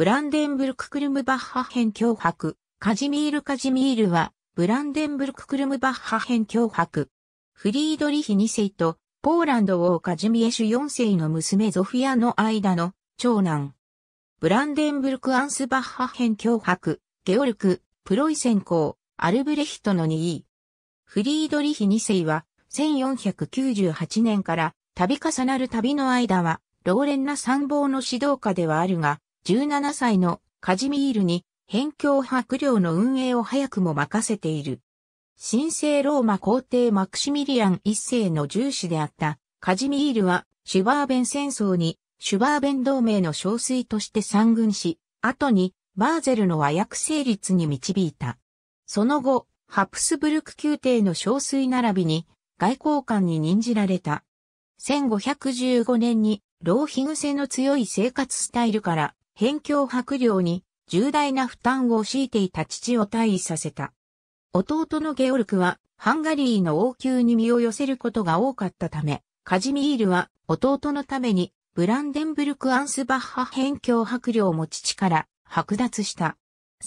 ブランデンブルククルムバッハ編脅迫。カジミール・カジミールは、ブランデンブルク・クルムバッハ編脅迫。フリードリヒ2世と、ポーランド王カジミエシュ4世の娘ゾフィアの間の長男。ブランデンブルク・アンスバッハ編脅迫、ゲオルク、プロイセン公、アルブレヒトの2位。フリードリヒ2世は、1498年から、度重なる旅の間は、老練な参謀の指導下ではあるが、17歳のカジミールに、辺境伯領の運営を早くも任せている。神聖ローマ皇帝マクシミリアン一世の重視であったカジミールはシュバーベン戦争にシュバーベン同盟の憔悴として参軍し、後にバーゼルの和訳成立に導いた。その後、ハプスブルク宮廷の憔悴並びに外交官に任じられた。1515年に老皮癖の強い生活スタイルから辺境白領に重大な負担を強いていた父を退位させた。弟のゲオルクはハンガリーの王宮に身を寄せることが多かったため、カジミールは弟のためにブランデンブルク・アンスバッハ辺境白領も父から剥奪した。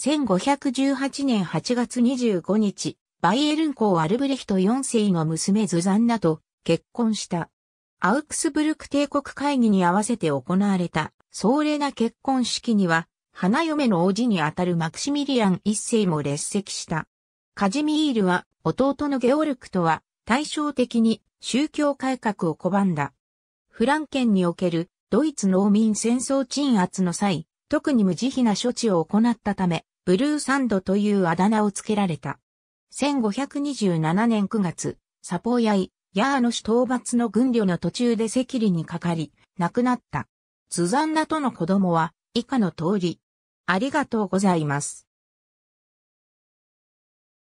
1518年8月25日、バイエルン公アルブレヒト4世の娘ズザンナと結婚した。アウクスブルク帝国会議に合わせて行われた壮麗な結婚式には、花嫁の王子にあたるマクシミリアン一世も列席した。カジミールは弟のゲオルクとは対照的に宗教改革を拒んだ。フランケンにおけるドイツ農民戦争鎮圧の際、特に無慈悲な処置を行ったため、ブルーサンドというあだ名を付けられた。1527年9月、サポーヤイ、ヤーノ氏討伐の軍旅の途中で赤痢にかかり、亡くなった。スザンナとの子供は以下の通り。ありがとうございます。